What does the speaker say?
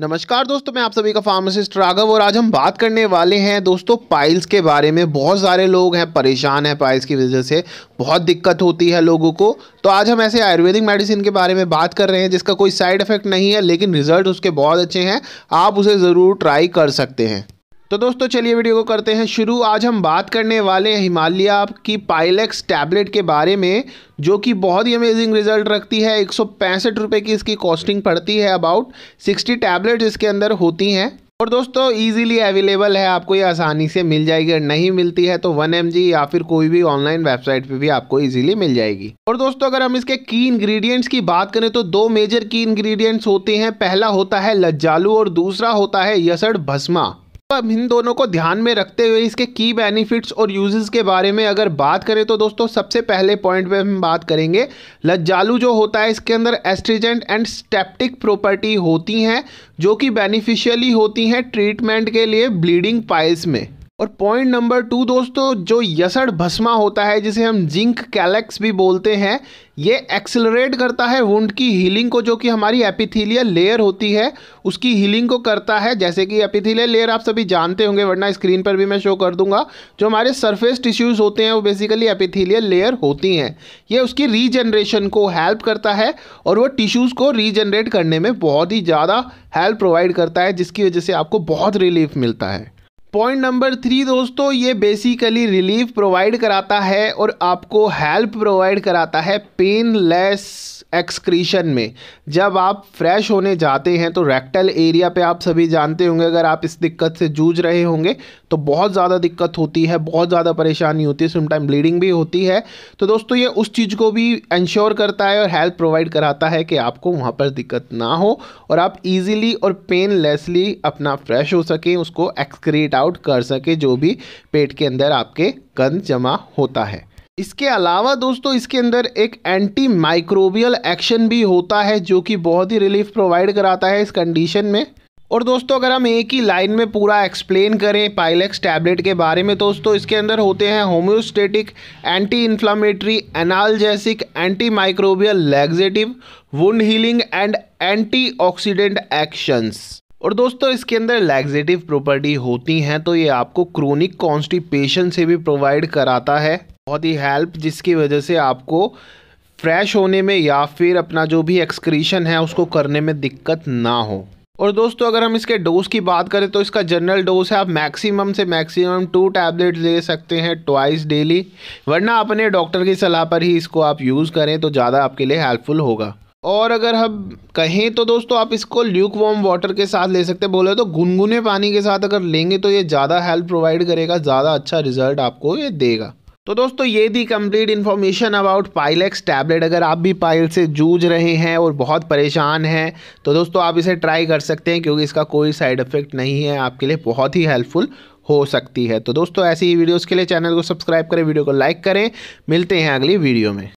नमस्कार दोस्तों मैं आप सभी का फार्मासिस्ट राघव और आज हम बात करने वाले हैं दोस्तों पाइल्स के बारे में बहुत सारे लोग हैं परेशान हैं पाइल्स की वजह से बहुत दिक्कत होती है लोगों को तो आज हम ऐसे आयुर्वेदिक मेडिसिन के बारे में बात कर रहे हैं जिसका कोई साइड इफेक्ट नहीं है लेकिन रिजल्ट उसके बहुत अच्छे हैं आप उसे ज़रूर ट्राई कर सकते हैं तो दोस्तों चलिए वीडियो को करते हैं शुरू आज हम बात करने वाले हैं हिमालय की पाइलेक्स टैबलेट के बारे में जो कि बहुत ही अमेजिंग रिजल्ट रखती है एक सौ की इसकी कॉस्टिंग पड़ती है अबाउट 60 टैबलेट इसके अंदर होती हैं और दोस्तों इजीली अवेलेबल है आपको ये आसानी से मिल जाएगी अगर नहीं मिलती है तो वन एम या फिर कोई भी ऑनलाइन वेबसाइट पे भी आपको इजीली मिल जाएगी और दोस्तों अगर हम इसके की इंग्रेडिएंट्स की बात करें तो दो मेजर की इंग्रेडिएंट्स होते हैं पहला होता है लज्जालू और दूसरा होता है यसड़ भस्मा अब इन दोनों को ध्यान में रखते हुए इसके की बेनिफिट्स और यूजेस के बारे में अगर बात करें तो दोस्तों सबसे पहले पॉइंट पे हम बात करेंगे लज्जालू जो होता है इसके अंदर एस्ट्रीजेंट एंड स्टेप्टिक प्रॉपर्टी होती हैं जो कि बेनिफिशियली होती हैं ट्रीटमेंट के लिए ब्लीडिंग पाइल्स में और पॉइंट नंबर टू दोस्तों जो यसड़ भस्मा होता है जिसे हम जिंक कैलेक्स भी बोलते हैं ये एक्सेलरेट करता है वुंड की हीलिंग को जो कि हमारी एपिथीलियल लेयर होती है उसकी हीलिंग को करता है जैसे कि एपिथीलियल लेयर आप सभी जानते होंगे वरना स्क्रीन पर भी मैं शो कर दूंगा जो हमारे सरफेस टिश्यूज़ होते हैं वो बेसिकली एपिथीलियल लेयर होती हैं ये उसकी रीजनरेशन को हेल्प करता है और वो टिश्यूज़ को रीजनरेट करने में बहुत ही ज़्यादा हेल्प प्रोवाइड करता है जिसकी वजह से आपको बहुत रिलीफ मिलता है पॉइंट नंबर थ्री दोस्तों ये बेसिकली रिलीफ प्रोवाइड कराता है और आपको हेल्प प्रोवाइड कराता है पेनलेस एक्सक्रीशन में जब आप फ्रेश होने जाते हैं तो रेक्टल एरिया पे आप सभी जानते होंगे अगर आप इस दिक्कत से जूझ रहे होंगे तो बहुत ज़्यादा दिक्कत होती है बहुत ज़्यादा परेशानी होती है समटाइम ब्लीडिंग भी होती है तो दोस्तों ये उस चीज़ को भी इंश्योर करता है और हेल्प प्रोवाइड कराता है कि आपको वहाँ पर दिक्कत ना हो और आप ईजिली और पेनलेसली अपना फ्रेश हो सकें उसको एक्सक्रीट आउट कर सके जो भी पेट के अंदर आपके गंद जमा होता है इसके अलावा दोस्तों इसके अंदर एक एंटी माइक्रोबियल एक्शन भी होता है जो कि बहुत ही रिलीफ प्रोवाइड कराता है इस कंडीशन में और दोस्तों अगर हम एक ही लाइन में पूरा एक्सप्लेन करें पाइलेक्स टैबलेट के बारे में दोस्तों इसके अंदर होते हैं homeostatic anti inflammatory analgesic anti microbial laxative wound healing and anti oxidant actions और दोस्तों इसके अंदर लैग्जेटिव प्रॉपर्टी होती हैं तो ये आपको क्रोनिक कॉन्स्टिपेशन से भी प्रोवाइड कराता है बहुत ही हेल्प जिसकी वजह से आपको फ्रेश होने में या फिर अपना जो भी एक्सक्रीशन है उसको करने में दिक्कत ना हो और दोस्तों अगर हम इसके डोज की बात करें तो इसका जनरल डोज है आप मैक्सिमम से मैक्सिमम टू टैबलेट ले सकते हैं ट्वाइस डेली वरना अपने डॉक्टर की सलाह पर ही इसको आप यूज़ करें तो ज़्यादा आपके लिए हेल्पफुल होगा और अगर हम कहें तो दोस्तों आप इसको ल्यूक वॉम वाटर के साथ ले सकते बोले तो गुनगुने पानी के साथ अगर लेंगे तो ये ज़्यादा हेल्प प्रोवाइड करेगा ज़्यादा अच्छा रिजल्ट आपको ये देगा तो दोस्तों ये थी complete information about Pilex tablet अगर आप भी पाइल से जूझ रहे हैं और बहुत परेशान हैं तो दोस्तों आप इसे ट्राई कर सकते हैं क्योंकि इसका कोई साइड इफ़ेक्ट नहीं है आपके लिए बहुत ही हेल्पफुल हो सकती है तो दोस्तों ऐसी ही वीडियोज़ के लिए चैनल को सब्सक्राइब करें वीडियो को लाइक करें मिलते हैं अगली वीडियो में